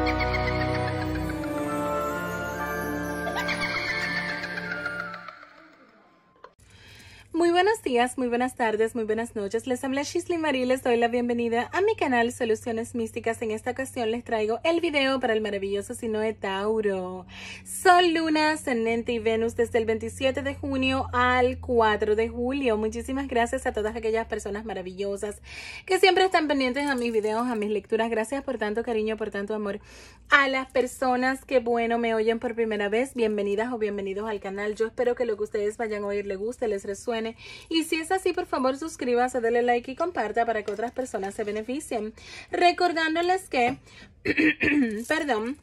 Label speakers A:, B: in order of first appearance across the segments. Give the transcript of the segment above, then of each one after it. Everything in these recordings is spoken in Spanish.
A: Thank you. muy buenas tardes, muy buenas noches. Les habla Shisley Marie, les doy la bienvenida a mi canal Soluciones Místicas. En esta ocasión les traigo el video para el maravilloso signo de Tauro. Sol, Luna, Ascendente y Venus desde el 27 de junio al 4 de julio. Muchísimas gracias a todas aquellas personas maravillosas que siempre están pendientes a mis videos, a mis lecturas. Gracias por tanto cariño, por tanto amor. A las personas que, bueno, me oyen por primera vez, bienvenidas o bienvenidos al canal. Yo espero que lo que ustedes vayan a oír les guste, les resuene y y si es así, por favor, suscríbase, dale like y comparta para que otras personas se beneficien. Recordándoles que, perdón,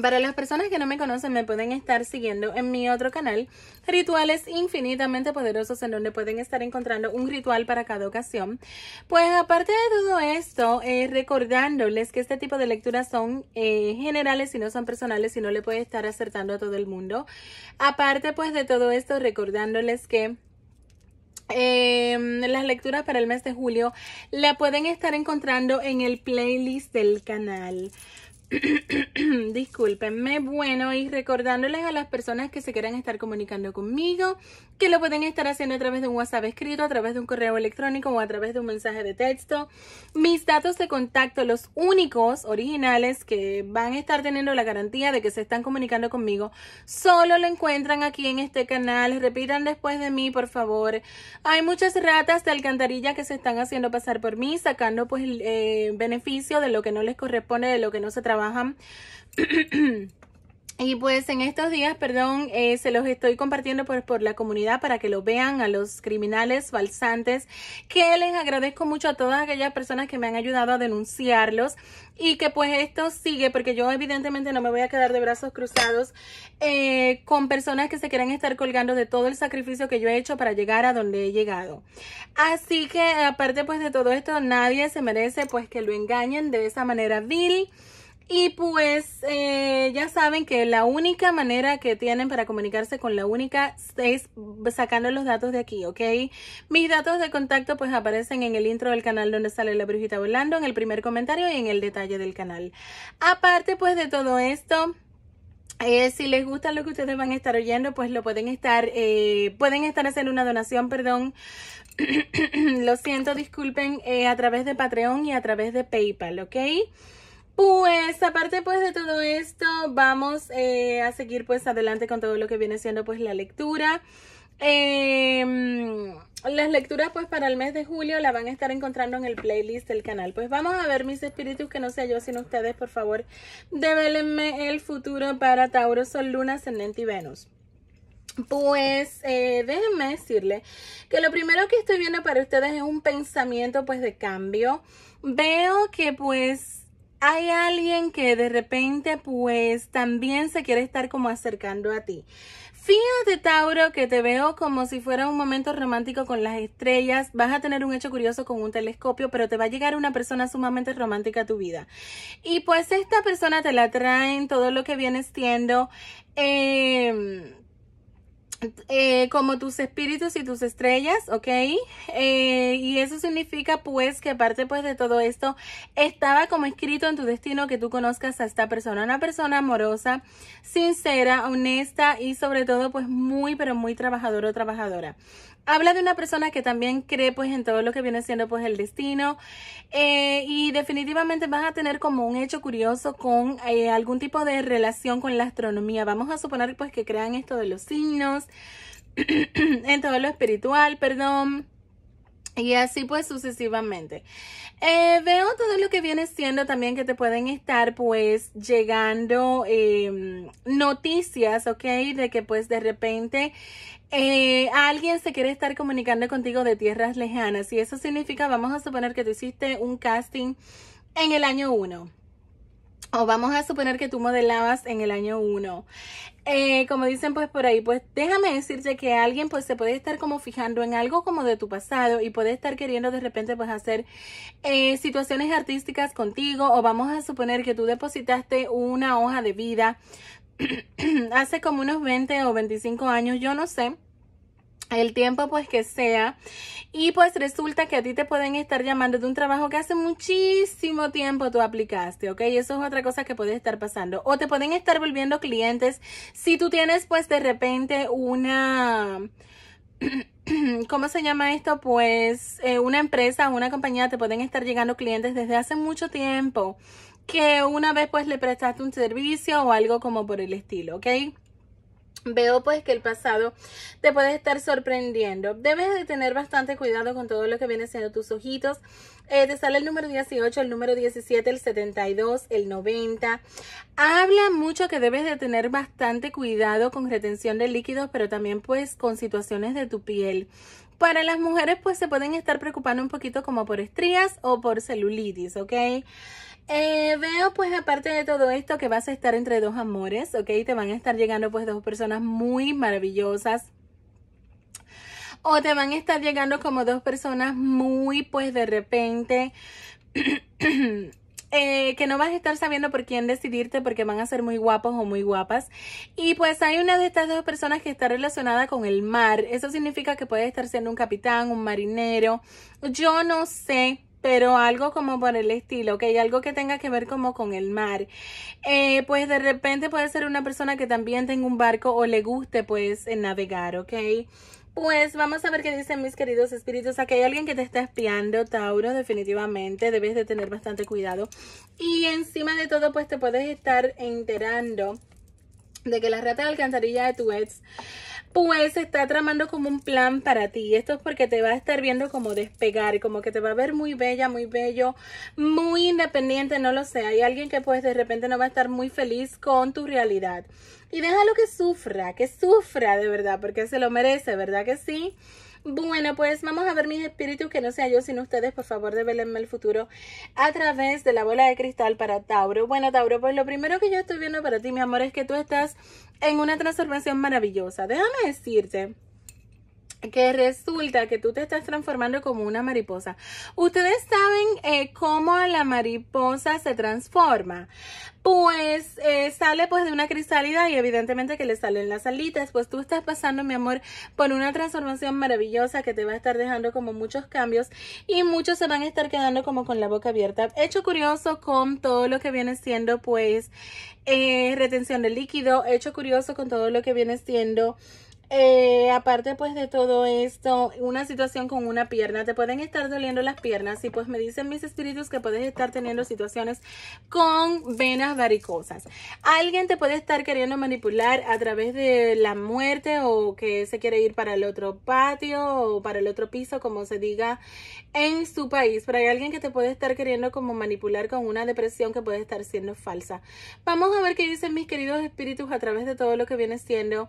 A: para las personas que no me conocen, me pueden estar siguiendo en mi otro canal, Rituales Infinitamente Poderosos, en donde pueden estar encontrando un ritual para cada ocasión. Pues aparte de todo esto, eh, recordándoles que este tipo de lecturas son eh, generales y no son personales y no le puede estar acertando a todo el mundo. Aparte pues de todo esto, recordándoles que Em, las lecturas para el mes de julio la pueden estar encontrando en el playlist del canal. Discúlpenme, bueno, y recordándoles a las personas que se quieran estar comunicando conmigo, que lo pueden estar haciendo a través de un WhatsApp escrito, a través de un correo electrónico o a través de un mensaje de texto. Mis datos de contacto, los únicos originales que van a estar teniendo la garantía de que se están comunicando conmigo, solo lo encuentran aquí en este canal. Repitan después de mí, por favor. Hay muchas ratas de alcantarilla que se están haciendo pasar por mí, sacando pues el eh, beneficio de lo que no les corresponde, de lo que no se trabaja Y pues en estos días, perdón, eh, se los estoy compartiendo por, pues, por la comunidad para que lo vean a los criminales falsantes, que les agradezco mucho a todas aquellas personas que me han ayudado a denunciarlos y que pues esto sigue, porque yo evidentemente no me voy a quedar de brazos cruzados eh, con personas que se quieran estar colgando de todo el sacrificio que yo he hecho para llegar a donde he llegado. Así que aparte pues de todo esto, nadie se merece pues que lo engañen de esa manera vil. Y pues eh, ya saben que la única manera que tienen para comunicarse con la única es sacando los datos de aquí, ¿ok? Mis datos de contacto pues aparecen en el intro del canal donde sale la brujita volando, en el primer comentario y en el detalle del canal. Aparte pues de todo esto... Eh, si les gusta lo que ustedes van a estar oyendo, pues lo pueden estar, eh, pueden estar haciendo una donación, perdón, lo siento, disculpen, a través de Patreon y a través de PayPal, ¿ok? Pues aparte pues de todo esto, vamos eh, a seguir pues adelante con todo lo que viene siendo pues la lectura. Em, las lecturas pues para el mes de julio la van a estar encontrando en el playlist del canal. Pues vamos a ver mis espíritus que no sea yo sino ustedes, por favor, develenme el futuro para Tauro, Sol, Luna, Ascendente y Venus. Pues eh, déjenme decirle que lo primero que estoy viendo para ustedes es un pensamiento pues de cambio. Veo que pues hay alguien que de repente pues también se quiere estar como acercando a ti. Fíjate, Tauro, que te veo como si fuera un momento romántico con las estrellas. Vas a tener un hecho curioso con un telescopio, pero te va a llegar una persona sumamente romántica a tu vida. Y pues esta persona te la traen todo lo que vienes siendo eh, eh, como tus espíritus y tus estrellas, ¿ok? Eh, y eso significa pues que aparte pues de todo esto, estaba como escrito en tu destino que tú conozcas a esta persona, una persona amorosa, sincera, honesta y sobre todo pues muy pero muy trabajadora o trabajadora habla de una persona que también cree pues en todo lo que viene siendo pues el destino eh, y definitivamente vas a tener como un hecho curioso con eh, algún tipo de relación con la astronomía. Vamos a suponer pues que crean esto de los signos en todo lo espiritual, perdón. Y así pues sucesivamente. Eh, veo todo lo que viene siendo también que te pueden estar pues llegando em, noticias, ¿ok? De que pues de repente eh, alguien se quiere estar comunicando contigo de tierras lejanas. Y eso significa, vamos a suponer que tú hiciste un casting en el año 1 o vamos a suponer que tú modelabas en el año 1. Eh, como dicen pues por ahí, pues déjame decirte que alguien pues se puede estar como fijando en algo como de tu pasado y puede estar queriendo de repente pues hacer eh, situaciones artísticas contigo o vamos a suponer que tú depositaste una hoja de vida hace como unos 20 o 25 años, yo no sé el tiempo pues que sea y pues resulta que a ti te pueden estar llamando de un trabajo que hace muchísimo tiempo tú aplicaste, ¿ok? Eso es otra cosa que puede estar pasando. O te pueden estar volviendo clientes si tú tienes pues de repente una... ¿Cómo se llama esto? Pues eh, una empresa, o una compañía te pueden estar llegando clientes desde hace mucho tiempo que una vez pues le prestaste un servicio o algo como por el estilo, ¿ok? Veo pues que el pasado te puede estar sorprendiendo. Debes de tener bastante cuidado con todo lo que viene siendo tus ojitos. Eh, te sale el número 18, el número 17, el 72, el 90. Habla mucho que debes de tener bastante cuidado con retención de líquidos, pero también pues con situaciones de tu piel. Para las mujeres pues se pueden estar preocupando un poquito como por estrías o por celulitis, ¿ok? Eh, veo pues aparte de todo esto que vas a estar entre dos amores, ¿ok? Te van a estar llegando pues dos personas muy maravillosas. O te van a estar llegando como dos personas muy pues de repente eh, que no vas a estar sabiendo por quién decidirte porque van a ser muy guapos o muy guapas. Y pues hay una de estas dos personas que está relacionada con el mar. Eso significa que puede estar siendo un capitán, un marinero. Yo no sé pero algo como por el estilo, que ¿ok? algo que tenga que ver como con el mar. Eh, pues de repente puede ser una persona que también tenga un barco o le guste pues navegar, ¿ok? Pues vamos a ver qué dicen mis queridos espíritus. Aquí hay alguien que te está espiando, Tauro, definitivamente. Debes de tener bastante cuidado. Y encima de todo, pues te puedes estar enterando de que la rata de alcantarilla de tu ex pues está tramando como un plan para ti. Esto es porque te va a estar viendo como despegar, como que te va a ver muy bella, muy bello, muy independiente, no lo sé. Hay alguien que pues de repente no va a estar muy feliz con tu realidad. Y déjalo que sufra, que sufra de verdad, porque se lo merece, ¿verdad que sí? Bueno, pues vamos a ver mis espíritus, que no sea yo sino ustedes, por favor, develenme el futuro a través de la bola de cristal para Tauro. Bueno, Tauro, pues lo primero que yo estoy viendo para ti, mi amor, es que tú estás en una transformación maravillosa. Déjame decirte que resulta que tú te estás transformando como una mariposa. Ustedes saben eh, cómo la mariposa se transforma. Pues eh, sale pues de una crisálida y evidentemente que le salen las alitas. Pues tú estás pasando, mi amor, por una transformación maravillosa que te va a estar dejando como muchos cambios y muchos se van a estar quedando como con la boca abierta. Hecho curioso con todo lo que viene siendo pues eh, retención de líquido. Hecho curioso con todo lo que viene siendo... Eh, aparte pues de todo esto, una situación con una pierna, te pueden estar doliendo las piernas y pues me dicen mis espíritus que puedes estar teniendo situaciones con venas varicosas. Alguien te puede estar queriendo manipular a través de la muerte o que se quiere ir para el otro patio o para el otro piso, como se diga en su país, pero hay alguien que te puede estar queriendo como manipular con una depresión que puede estar siendo falsa. Vamos a ver qué dicen mis queridos espíritus a través de todo lo que viene siendo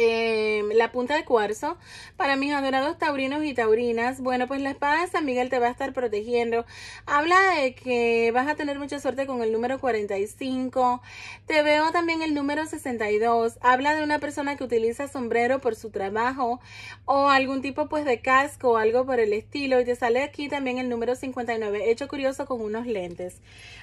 A: Em, la punta de cuarzo. Para mis adorados taurinos y taurinas, bueno, pues la espada de San Miguel te va a estar protegiendo. Habla de que vas a tener mucha suerte con el número 45. Te veo también el número 62. Habla de una persona que utiliza sombrero por su trabajo o algún tipo pues de casco o algo por el estilo. Y te sale aquí también el número 59. Hecho curioso con unos lentes.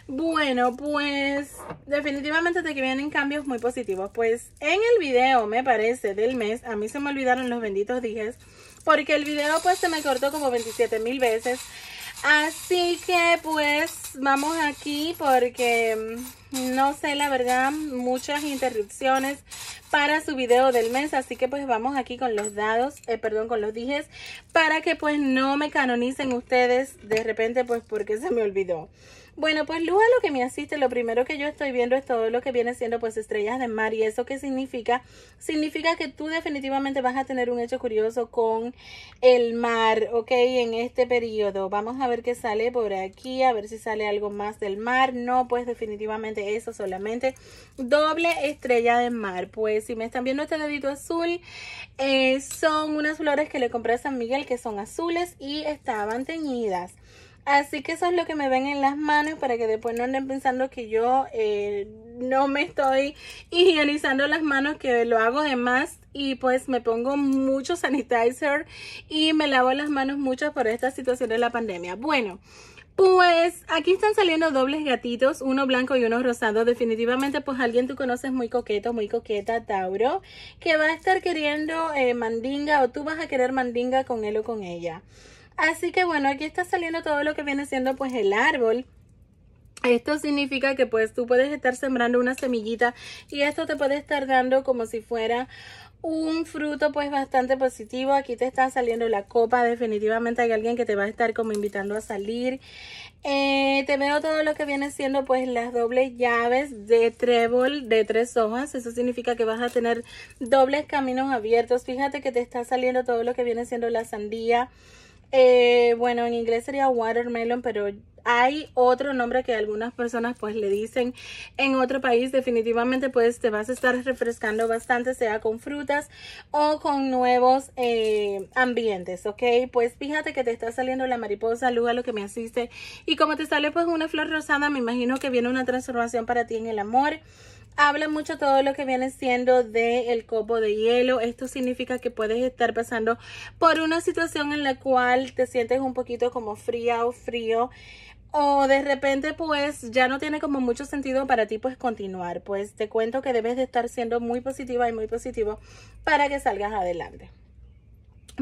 A: Bueno, pues definitivamente te vienen cambios muy positivos. Pues en el video me parece del mes. A mí se me olvidaron los benditos Dijes, porque el video pues se me cortó como 27 mil veces. Así que pues vamos aquí porque mm, no sé la verdad muchas interrupciones para su video del mes. Así que pues vamos aquí con los dados, eh, perdón, con los dijes para que pues no me canonicen ustedes de repente pues porque se me olvidó. Bueno, pues a lo que me asiste, lo primero que yo estoy viendo es todo lo que viene siendo pues estrellas de mar y eso qué significa? Significa que tú definitivamente vas a tener un hecho curioso con el mar, ok, en este periodo. Vamos a ver qué sale por aquí, a ver si sale algo más del mar. No, pues definitivamente eso solamente. Doble estrella de mar. Pues si me están viendo este dedito azul, eh, son unas flores que le compré a San Miguel que son azules y estaban teñidas. Así que eso es lo que me ven en las manos para que después no anden pensando que yo eh, no me estoy higienizando las manos, que lo hago de más y pues me pongo mucho sanitizer y me lavo las manos mucho por esta situación de la pandemia. Bueno. Pues aquí están saliendo dobles gatitos, uno blanco y uno rosado. Definitivamente, pues alguien tú conoces muy coqueto, muy coqueta, Tauro, que va a estar queriendo eh, mandinga o tú vas a querer mandinga con él o con ella. Así que bueno, aquí está saliendo todo lo que viene siendo pues el árbol. Esto significa que pues tú puedes estar sembrando una semillita y esto te puede estar dando como si fuera un fruto pues bastante positivo. Aquí te está saliendo la copa, definitivamente hay alguien que te va a estar como invitando a salir. Eh, te veo todo lo que viene siendo pues las dobles llaves de trébol de tres hojas. Eso significa que vas a tener dobles caminos abiertos. Fíjate que te está saliendo todo lo que viene siendo la sandía. Eh, bueno, en inglés sería watermelon, pero hay otro nombre que algunas personas pues le dicen en otro país. Definitivamente pues te vas a estar refrescando bastante, sea con frutas o con nuevos eh, ambientes, ¿ok? Pues fíjate que te está saliendo la mariposa, luga lo que me asiste. Y como te sale pues una flor rosada, me imagino que viene una transformación para ti en el amor habla mucho todo lo que viene siendo del el copo de hielo. Esto significa que puedes estar pasando por una situación en la cual te sientes un poquito como fría o frío. O de repente pues ya no tiene como mucho sentido para ti pues continuar. Pues te cuento que debes de estar siendo muy positiva y muy positivo para que salgas adelante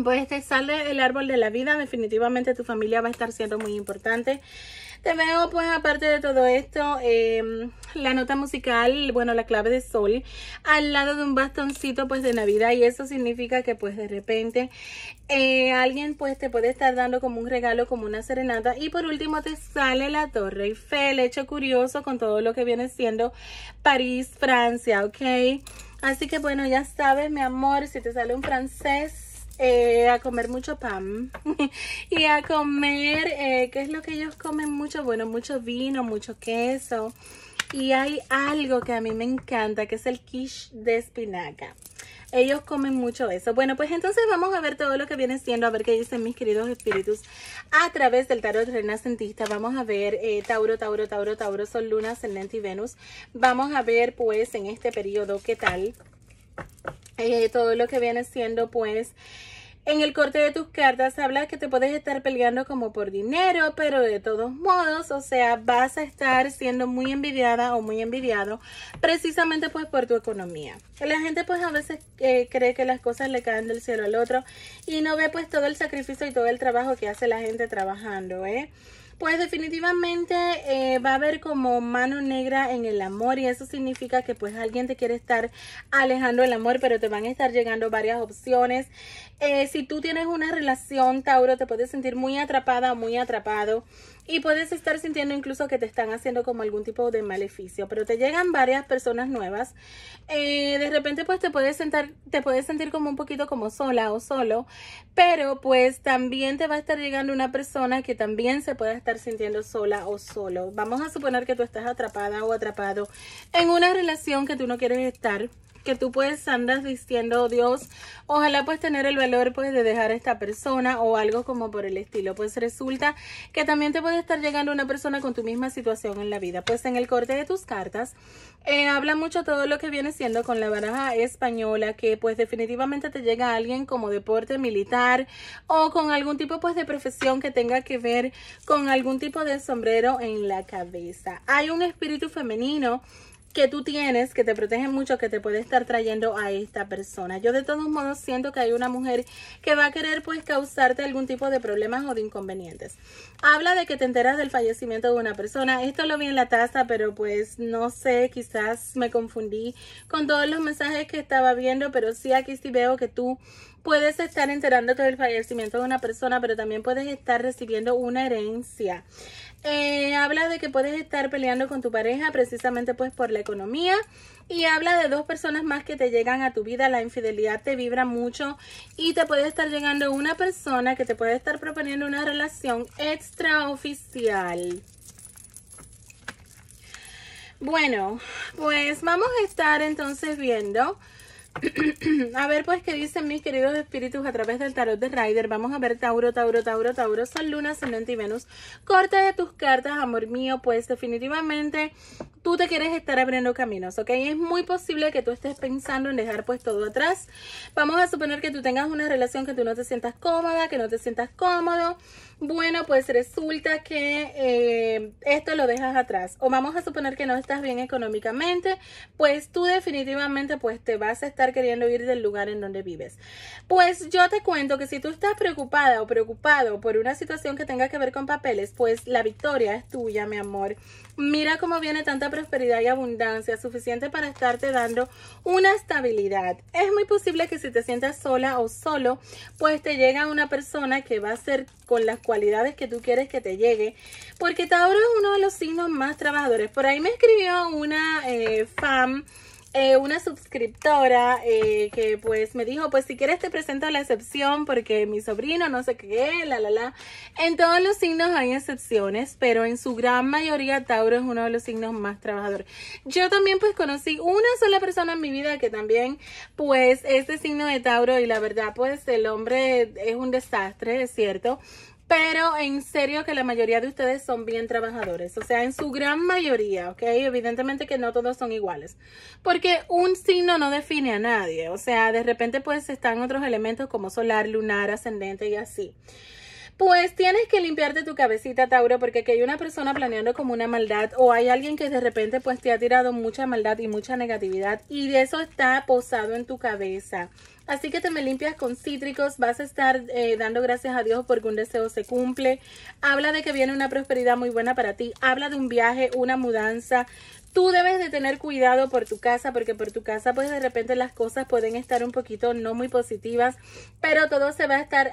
A: pues te este, sale el árbol de la vida. Definitivamente tu familia va a estar siendo muy importante. Te veo, pues, aparte de todo esto, em, la nota musical, bueno, la clave de sol, al lado de un bastoncito, pues, de Navidad. Y eso significa que, pues, de repente, eh, alguien, pues, te puede estar dando como un regalo, como una serenata. Y por último, te sale la Torre Eiffel, hecho curioso con todo lo que viene siendo París, Francia, ¿ok? Así que, bueno, ya sabes, mi amor, si te sale un francés, eh, a comer mucho pan y a comer, eh, ¿qué es lo que ellos comen mucho? Bueno, mucho vino, mucho queso. Y hay algo que a mí me encanta, que es el quiche de espinaca. Ellos comen mucho eso. Bueno, pues entonces vamos a ver todo lo que viene siendo, a ver qué dicen mis queridos espíritus a través del tarot renacentista. Vamos a ver eh, Tauro, Tauro, Tauro, Tauro, Sol, Luna, Ascendente y Venus. Vamos a ver pues en este periodo qué tal eh, todo lo que viene siendo pues en el corte de tus cartas habla que te puedes estar peleando como por dinero, pero de todos modos, o sea, vas a estar siendo muy envidiada o muy envidiado precisamente pues por tu economía. La gente pues a veces eh, cree que las cosas le caen del cielo al otro y no ve pues todo el sacrificio y todo el trabajo que hace la gente trabajando, ¿eh? Pues definitivamente eh, va a haber como mano negra en el amor y eso significa que pues alguien te quiere estar alejando el amor, pero te van a estar llegando varias opciones. Eh, si tú tienes una relación, Tauro, te puedes sentir muy atrapada o muy atrapado y puedes estar sintiendo incluso que te están haciendo como algún tipo de maleficio, pero te llegan varias personas nuevas. Eh, de repente pues te puedes, sentar, te puedes sentir como un poquito como sola o solo, pero pues también te va a estar llegando una persona que también se pueda estar sintiendo sola o solo. Vamos a suponer que tú estás atrapada o atrapado en una relación que tú no quieres estar que tú puedes andas diciendo, Dios, ojalá pues tener el valor pues de dejar a esta persona o algo como por el estilo. Pues resulta que también te puede estar llegando una persona con tu misma situación en la vida. Pues en el corte de tus cartas eh, habla mucho todo lo que viene siendo con la baraja española, que pues definitivamente te llega alguien como deporte militar o con algún tipo pues de profesión que tenga que ver con algún tipo de sombrero en la cabeza. Hay un espíritu femenino que tú tienes, que te protege mucho, que te puede estar trayendo a esta persona. Yo de todos modos siento que hay una mujer que va a querer pues causarte algún tipo de problemas o de inconvenientes. Habla de que te enteras del fallecimiento de una persona. Esto lo vi en la taza, pero pues no sé, quizás me confundí con todos los mensajes que estaba viendo, pero sí aquí sí veo que tú puedes estar enterándote del fallecimiento de una persona, pero también puedes estar recibiendo una herencia. Eh, habla de que puedes estar peleando con tu pareja precisamente pues por la economía y habla de dos personas más que te llegan a tu vida, la infidelidad te vibra mucho y te puede estar llegando una persona que te puede estar proponiendo una relación extraoficial. Bueno, pues vamos a estar entonces viendo a ver, pues, ¿qué dicen mis queridos espíritus a través del tarot de Rider? Vamos a ver Tauro, Tauro, Tauro, Tauro, Sol, Luna, Ascendente y Venus. Corte de tus cartas, amor mío, pues definitivamente tú te quieres estar abriendo caminos, ¿ok? Es muy posible que tú estés pensando en dejar pues todo atrás. Vamos a suponer que tú tengas una relación que tú no te sientas cómoda, que no te sientas cómodo. Bueno, pues resulta que eh, esto lo dejas atrás. O vamos a suponer que no estás bien económicamente, pues tú definitivamente pues te vas a estar queriendo ir del lugar en donde vives. Pues yo te cuento que si tú estás preocupada o preocupado por una situación que tenga que ver con papeles, pues la victoria es tuya, mi amor. Mira cómo viene tanta prosperidad y abundancia suficiente para estarte dando una estabilidad. Es muy posible que si te sientas sola o solo, pues te llega una persona que va a ser con las cualidades que tú quieres que te llegue, porque Tauro es uno de los signos más trabajadores. Por ahí me escribió una eh, fam eh, una suscriptora eh, que pues me dijo, pues si quieres te presento la excepción porque mi sobrino no sé qué, la, la, la. En todos los signos hay excepciones, pero en su gran mayoría Tauro es uno de los signos más trabajadores. Yo también pues conocí una sola persona en mi vida que también pues este signo de Tauro y la verdad pues el hombre es un desastre, es cierto. Pero en serio que la mayoría de ustedes son bien trabajadores, o sea, en su gran mayoría, ¿ok? Evidentemente que no todos son iguales, porque un signo no define a nadie, o sea, de repente pues están otros elementos como solar, lunar, ascendente y así. Pues tienes que limpiarte tu cabecita, Tauro, porque que hay una persona planeando como una maldad o hay alguien que de repente pues te ha tirado mucha maldad y mucha negatividad y de eso está posado en tu cabeza. Así que te me limpias con cítricos, vas a estar eh, dando gracias a Dios porque un deseo se cumple. Habla de que viene una prosperidad muy buena para ti, habla de un viaje, una mudanza, Tú debes de tener cuidado por tu casa porque por tu casa pues de repente las cosas pueden estar un poquito no muy positivas, pero todo se va a estar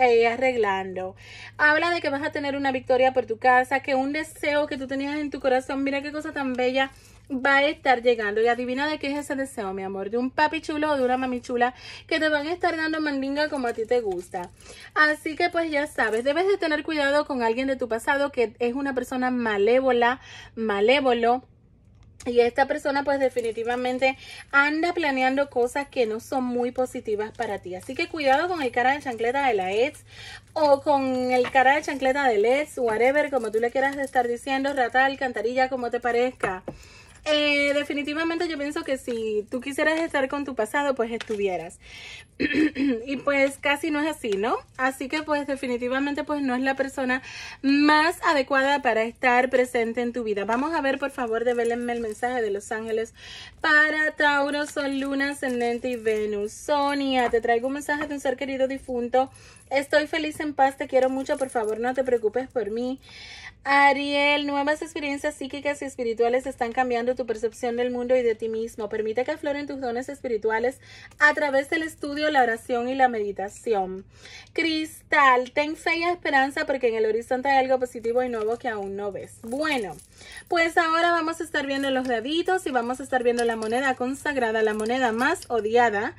A: eh, arreglando. Habla de que vas a tener una victoria por tu casa, que un deseo que tú tenías en tu corazón, mira qué cosa tan bella va a estar llegando. Y adivina de qué es ese deseo, mi amor. De un papi chulo o de una mami chula que te van a estar dando mandinga como a ti te gusta. Así que pues ya sabes, debes de tener cuidado con alguien de tu pasado que es una persona malévola, malévolo y esta persona pues definitivamente anda planeando cosas que no son muy positivas para ti. Así que cuidado con el cara de chancleta de la ex o con el cara de chancleta del ex, whatever, como tú le quieras estar diciendo, rata, alcantarilla, como te parezca. Eh, definitivamente yo pienso que si tú quisieras estar con tu pasado, pues estuvieras. y pues casi no es así, ¿no? Así que pues definitivamente pues no es la persona más adecuada para estar presente en tu vida. Vamos a ver, por favor, develenme el mensaje de los ángeles para Tauro, Sol, Luna, Ascendente y Venus. Sonia, te traigo un mensaje de un ser querido difunto Estoy feliz en paz, te quiero mucho, por favor no te preocupes por mí. Ariel, nuevas experiencias psíquicas y espirituales están cambiando tu percepción del mundo y de ti mismo. Permite que afloren tus dones espirituales a través del estudio, la oración y la meditación. Cristal, ten fe y esperanza porque en el horizonte hay algo positivo y nuevo que aún no ves. Bueno. Pues ahora vamos a estar viendo los deditos y vamos a estar viendo la moneda consagrada, la moneda más odiada.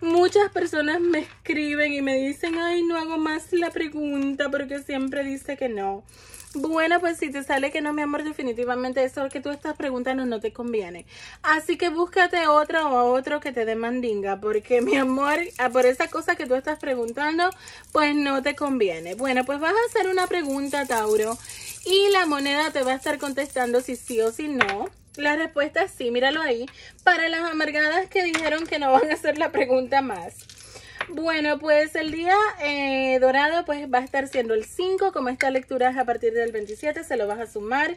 A: Muchas personas me escriben y me dicen, ay, no hago más la pregunta porque siempre dice que no. Bueno, pues si te sale que no, mi amor, definitivamente eso que tú estás preguntando no te conviene. Así que búscate otra o otro que te dé mandinga, porque mi amor, ah, por esa cosa que tú estás preguntando, pues no te conviene. Bueno, pues vas a hacer una pregunta, Tauro, y la moneda te va a estar contestando si sí o si no. La respuesta es sí, míralo ahí. Para las amargadas que dijeron que no van a hacer la pregunta más. Bueno, pues el día eh, dorado pues va a estar siendo el 5, como esta lectura es a partir del 27, se lo vas a sumar.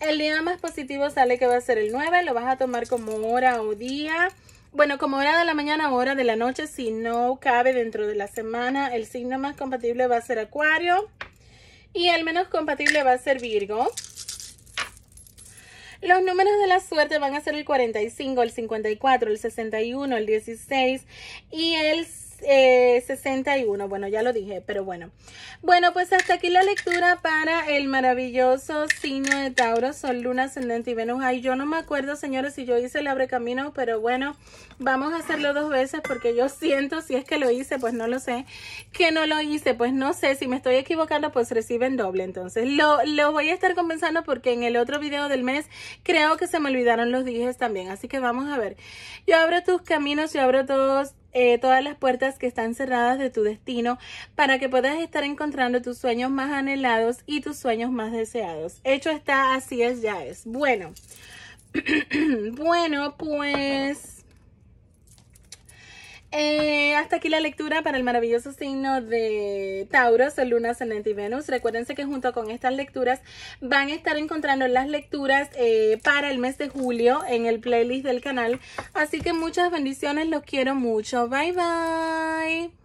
A: El día más positivo sale que va a ser el 9, lo vas a tomar como hora o día. Bueno, como hora de la mañana o hora de la noche, si no cabe dentro de la semana, el signo más compatible va a ser Acuario y el menos compatible va a ser Virgo. Los números de la suerte van a ser el 45, el 54, el 61, el 16 y el eh, 61. Bueno, ya lo dije, pero bueno. Bueno, pues hasta aquí la lectura para el maravilloso signo de Tauro, Sol, Luna, Ascendente y Venus. Ay, yo no me acuerdo, señores, si yo hice el abre camino, pero bueno, vamos a hacerlo dos veces porque yo siento, si es que lo hice, pues no lo sé, que no lo hice, pues no sé, si me estoy equivocando, pues reciben doble. Entonces, lo, lo voy a estar compensando porque en el otro video del mes creo que se me olvidaron los dijes también. Así que vamos a ver. Yo abro tus caminos, yo abro todos eh, todas las puertas que están cerradas de tu destino para que puedas estar encontrando tus sueños más anhelados y tus sueños más deseados. Hecho está, así es, ya es. Bueno, bueno, pues eh, hasta aquí la lectura para el maravilloso signo de Tauro, Sol, Luna, Ascendente y Venus. Recuerden que junto con estas lecturas van a estar encontrando las lecturas eh, para el mes de julio en el playlist del canal. Así que muchas bendiciones, los quiero mucho. Bye bye.